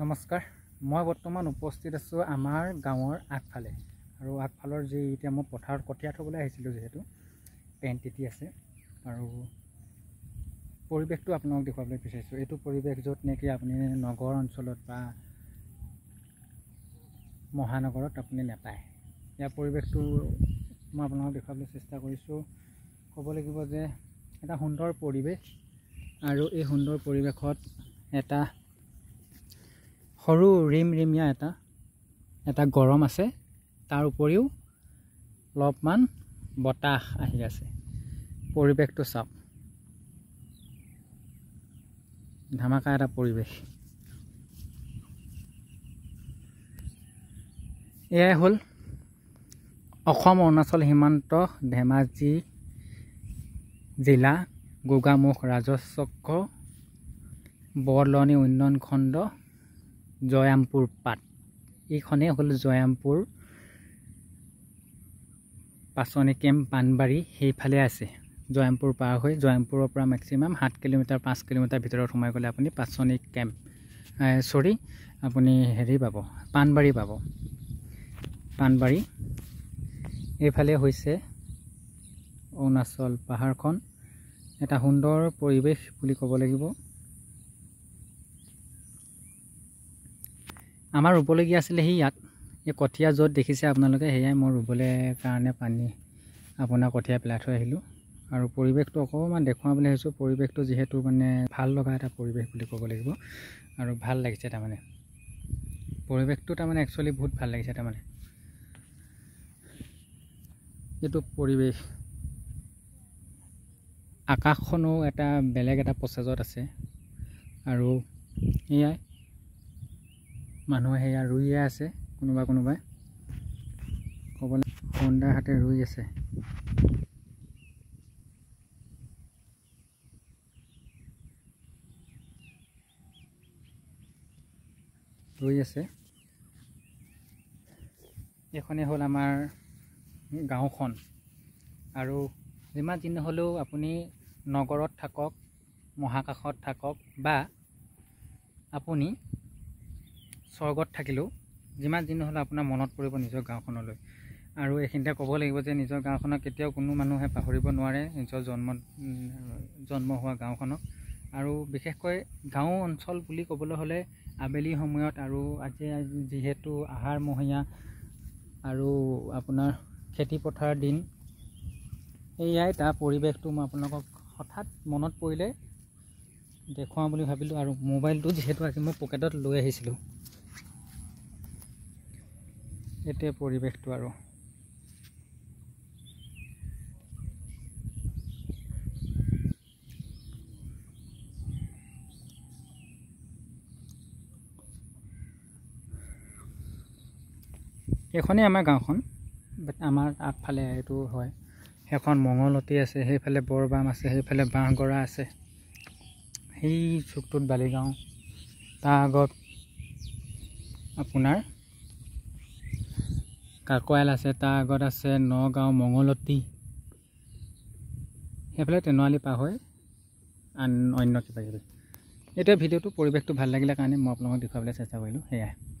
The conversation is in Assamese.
নমস্কাৰ মই বৰ্তমান উপস্থিত আছোঁ আমাৰ গাঁৱৰ আগফালে আৰু আগফালৰ যি এতিয়া মই পথাৰত কঠীয়া থ'বলৈ আহিছিলোঁ যিহেতু পেণ্ট টিটি আছে আৰু পৰিৱেশটো আপোনালোক দেখুৱাবলৈ বিচাৰিছোঁ এইটো পৰিৱেশ য'ত নেকি আপুনি নগৰ অঞ্চলত বা মহানগৰত আপুনি নাপায় ইয়াৰ পৰিৱেশটো মই আপোনালোকক দেখুৱাবলৈ চেষ্টা কৰিছোঁ ক'ব লাগিব যে এটা সুন্দৰ পৰিৱেশ আৰু এই সুন্দৰ পৰিৱেশত এটা সৰু ৰিম ৰিমীয়া এটা এটা গৰম আছে তাৰ উপৰিও অলপমান বতাহ আহি আছে পৰিৱেশটো চাওক ধামাকা এটা পৰিৱেশ এয়াই হ'ল অসম অৰুণাচল সীমান্ত ধেমাজি জিলা গোগামুখ ৰাজচক্ৰ বৰলনি উন্নয়ন খণ্ড জয়ামপুৰ পাত এইখনেই হ'ল জয়ামপুৰ পাচনি কেম্প পাণবাৰী সেইফালে আছে জয়ামপুৰ পাৰ হৈ জয়ামপুৰৰ পৰা মেক্সিমাম সাত কিলোমিটাৰ পাঁচ কিলোমিটাৰ ভিতৰত সোমাই গ'লে আপুনি পাচনি কেম্প চৰি আপুনি হেৰি পাব পাণবাৰী পাব পাণবাৰী এইফালে হৈছে অৰুণাচল পাহাৰখন এটা সুন্দৰ পৰিৱেশ বুলি ক'ব লাগিব আমাৰ ৰুবলগীয়া আছিলে সেই ইয়াত এই কঠীয়া য'ত দেখিছে আপোনালোকে সেয়াই মই ৰুবলৈ কাৰণে পানী আপোনাৰ কঠীয়া পেলাই থৈ আহিলোঁ আৰু পৰিৱেশটো অকণমান দেখুৱাবলৈ আহিছোঁ পৰিৱেশটো যিহেতু মানে ভাল লগা এটা পৰিৱেশ বুলি ক'ব লাগিব আৰু ভাল লাগিছে তাৰমানে পৰিৱেশটো তাৰমানে একচুৱেলি বহুত ভাল লাগিছে তাৰমানে এইটো পৰিৱেশ আকাশখনো এটা বেলেগ এটা প্ৰচেছত আছে আৰু এয়াই মানুহে সেয়া ৰুইয়ে আছে কোনোবা কোনোবাই ক'বলৈ সুন্দৰ হাতে ৰুই আছে ৰুই আছে এইখনে হ'ল আমাৰ গাঁওখন আৰু যিমান দিন হ'লেও আপুনি নগৰত থাকক মহাকাশত থাকক বা আপুনি স্বৰ্গত থাকিলেও যিমান দিন হ'লে আপোনাৰ মনত পৰিব নিজৰ গাঁওখনলৈ আৰু এইখিনিতে ক'ব লাগিব যে নিজৰ গাঁওখনক কেতিয়াও কোনো মানুহে পাহৰিব নোৱাৰে নিজৰ জন্ম জন্ম হোৱা গাঁওখনক আৰু বিশেষকৈ গাঁও অঞ্চল বুলি ক'বলৈ হ'লে আবেলি সময়ত আৰু আজি যিহেতু আহাৰমহীয়া আৰু আপোনাৰ খেতি পথাৰৰ দিন এয়াই তাৰ পৰিৱেশটো মই আপোনালোকক হঠাৎ মনত পৰিলে দেখুৱাওঁ বুলি ভাবিলোঁ আৰু মোবাইলটো যিহেতু আজি মই পকেটত লৈ আহিছিলোঁ এতিয়া পৰিৱেশটো আৰু এইখনেই আমাৰ গাঁওখন বাট আমাৰ আগফালে এইটো হয় সেইখন মঙলতি আছে সেইফালে বৰবাম আছে সেইফালে বাঁহগৰা আছে সেই চুকটোত বালিগাঁও তাৰ আগত আপোনাৰ কাকোৱাইল আছে তাৰ আগত আছে নগাঁও মঙলতি সেইফালে তেনোৱালি পাৰ হৈ আন অন্য কিবাকিবি এতিয়া ভিডিঅ'টো পৰিৱেশটো ভাল লাগিলে কাৰণে মই আপোনালোকক দেখুৱাবলৈ চেষ্টা কৰিলোঁ সেয়াই